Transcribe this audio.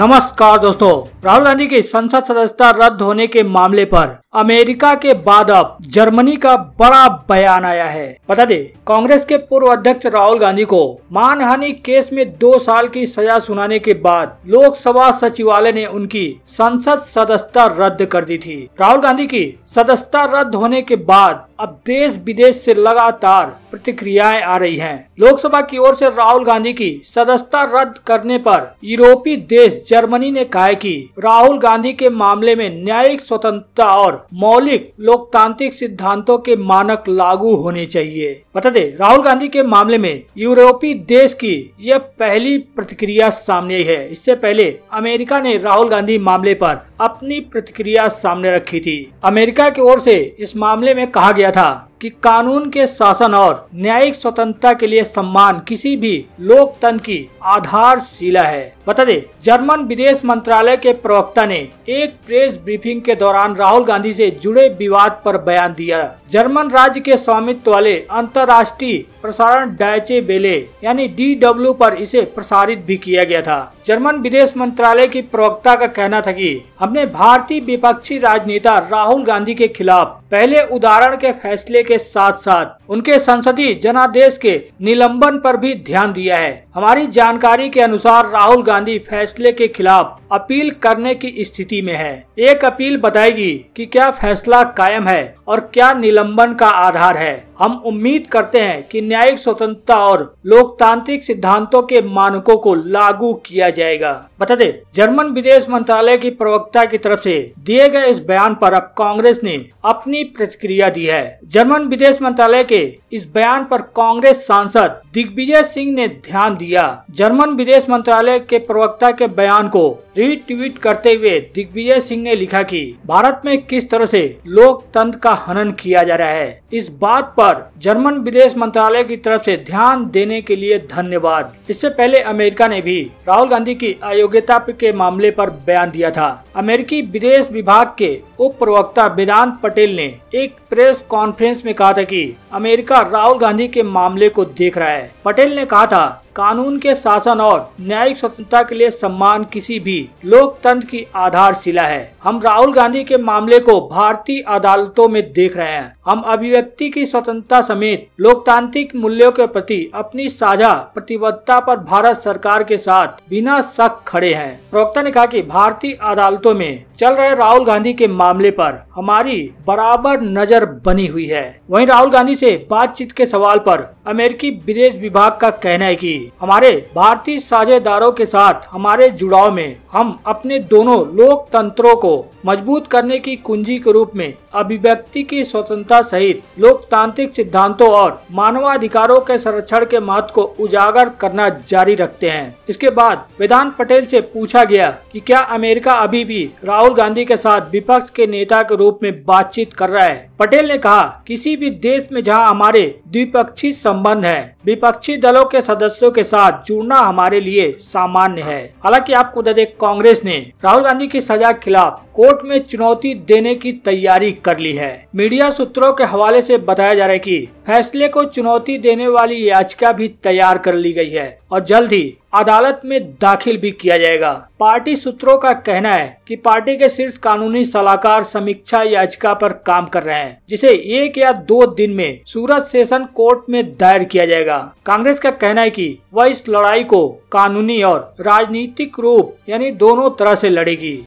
नमस्कार दोस्तों राहुल गांधी की संसद सदस्यता रद्द होने के मामले पर अमेरिका के बाद अब जर्मनी का बड़ा बयान आया है बता दे कांग्रेस के पूर्व अध्यक्ष राहुल गांधी को मानहानि केस में दो साल की सजा सुनाने के बाद लोकसभा सचिवालय ने उनकी संसद सदस्यता रद्द कर दी थी राहुल गांधी की सदस्यता रद्द होने के बाद अब देश विदेश से लगातार प्रतिक्रियाएं आ रही हैं। लोकसभा की ओर से राहुल गांधी की सदस्यता रद्द करने पर यूरोपीय देश जर्मनी ने कहा है कि राहुल गांधी के मामले में न्यायिक स्वतंत्रता और मौलिक लोकतांत्रिक सिद्धांतों के मानक लागू होने चाहिए बता दे राहुल गांधी के मामले में यूरोपीय देश की यह पहली प्रतिक्रिया सामने है इससे पहले अमेरिका ने राहुल गांधी मामले पर अपनी प्रतिक्रिया सामने रखी थी अमेरिका की ओर से इस मामले में कहा गया था कि कानून के शासन और न्यायिक स्वतंत्रता के लिए सम्मान किसी भी लोकतंत्र की आधारशिला है बता दें जर्मन विदेश मंत्रालय के प्रवक्ता ने एक प्रेस ब्रीफिंग के दौरान राहुल गांधी से जुड़े विवाद पर बयान दिया जर्मन राज्य के स्वामित्व वाले अंतर्राष्ट्रीय प्रसारण डायचे बेले यानी डी डब्ल्यू इसे प्रसारित भी किया गया था जर्मन विदेश मंत्रालय की प्रवक्ता का कहना था की हम अपने भारतीय विपक्षी राजनेता राहुल गांधी के खिलाफ पहले उदाहरण के फैसले के साथ साथ उनके संसदीय जनादेश के निलंबन पर भी ध्यान दिया है हमारी जानकारी के अनुसार राहुल गांधी फैसले के खिलाफ अपील करने की स्थिति में है एक अपील बताएगी कि क्या फैसला कायम है और क्या निलंबन का आधार है हम उम्मीद करते हैं कि न्यायिक स्वतंत्रता और लोकतांत्रिक सिद्धांतों के मानकों को लागू किया जाएगा बता दे जर्मन विदेश मंत्रालय की प्रवक्ता की तरफ से दिए गए इस बयान पर अब कांग्रेस ने अपनी प्रतिक्रिया दी है जर्मन विदेश मंत्रालय के इस बयान पर कांग्रेस सांसद दिग्विजय सिंह ने ध्यान दिया जर्मन विदेश मंत्रालय के प्रवक्ता के बयान को रिट्वीट करते हुए दिग्विजय सिंह सिंह ने लिखा कि भारत में किस तरह से लोकतंत्र का हनन किया जा रहा है इस बात पर जर्मन विदेश मंत्रालय की तरफ से ध्यान देने के लिए धन्यवाद इससे पहले अमेरिका ने भी राहुल गांधी की अयोग्यता के मामले पर बयान दिया था अमेरिकी विदेश विभाग के उप प्रवक्ता वेदांत पटेल ने एक प्रेस कॉन्फ्रेंस में कहा था कि अमेरिका राहुल गांधी के मामले को देख रहा है पटेल ने कहा था कानून के शासन और न्यायिक स्वतंत्रता के लिए सम्मान किसी भी लोकतंत्र की आधारशिला है हम राहुल गांधी के मामले को भारतीय अदालतों में देख रहे हैं हम अभिव्यक्ति की स्वतंत्रता समेत लोकतांत्रिक मूल्यों के प्रति अपनी साझा प्रतिबद्धता पर भारत सरकार के साथ बिना शक खड़े हैं प्रवक्ता ने कहा कि भारतीय अदालतों में चल रहे राहुल गांधी के मामले पर हमारी बराबर नजर बनी हुई है वहीं राहुल गांधी से बातचीत के सवाल पर अमेरिकी विदेश विभाग का कहना है कि हमारे भारतीय साझेदारों के साथ हमारे जुड़ाव में हम अपने दोनों लोकतंत्रों को मजबूत करने की कुंजी के रूप में अभिव्यक्ति की स्वतंत्रता सहित लोकतांत्रिक सिद्धांतों और मानवाधिकारों के संरक्षण के महत्व को उजागर करना जारी रखते हैं इसके बाद वेदांत पटेल से पूछा गया कि क्या अमेरिका अभी भी राहुल गांधी के साथ विपक्ष के नेता के रूप में बातचीत कर रहा है पटेल ने कहा किसी भी देश में जहाँ हमारे द्विपक्षीय संबंध है विपक्षी दलों के सदस्यों के साथ जुड़ना हमारे लिए सामान्य है हालांकि आपको बता दें कांग्रेस ने राहुल गांधी की सजा के खिलाफ कोर्ट में चुनौती देने की तैयारी कर ली है मीडिया सूत्रों के हवाले से बताया जा रहा है कि फैसले को चुनौती देने वाली याचिका भी तैयार कर ली गई है और जल्द ही अदालत में दाखिल भी किया जाएगा पार्टी सूत्रों का कहना है कि पार्टी के शीर्ष कानूनी सलाहकार समीक्षा याचिका पर काम कर रहे हैं जिसे एक या दो दिन में सूरत सेशन कोर्ट में दायर किया जाएगा कांग्रेस का कहना है कि वह इस लड़ाई को कानूनी और राजनीतिक रूप यानी दोनों तरह से लड़ेगी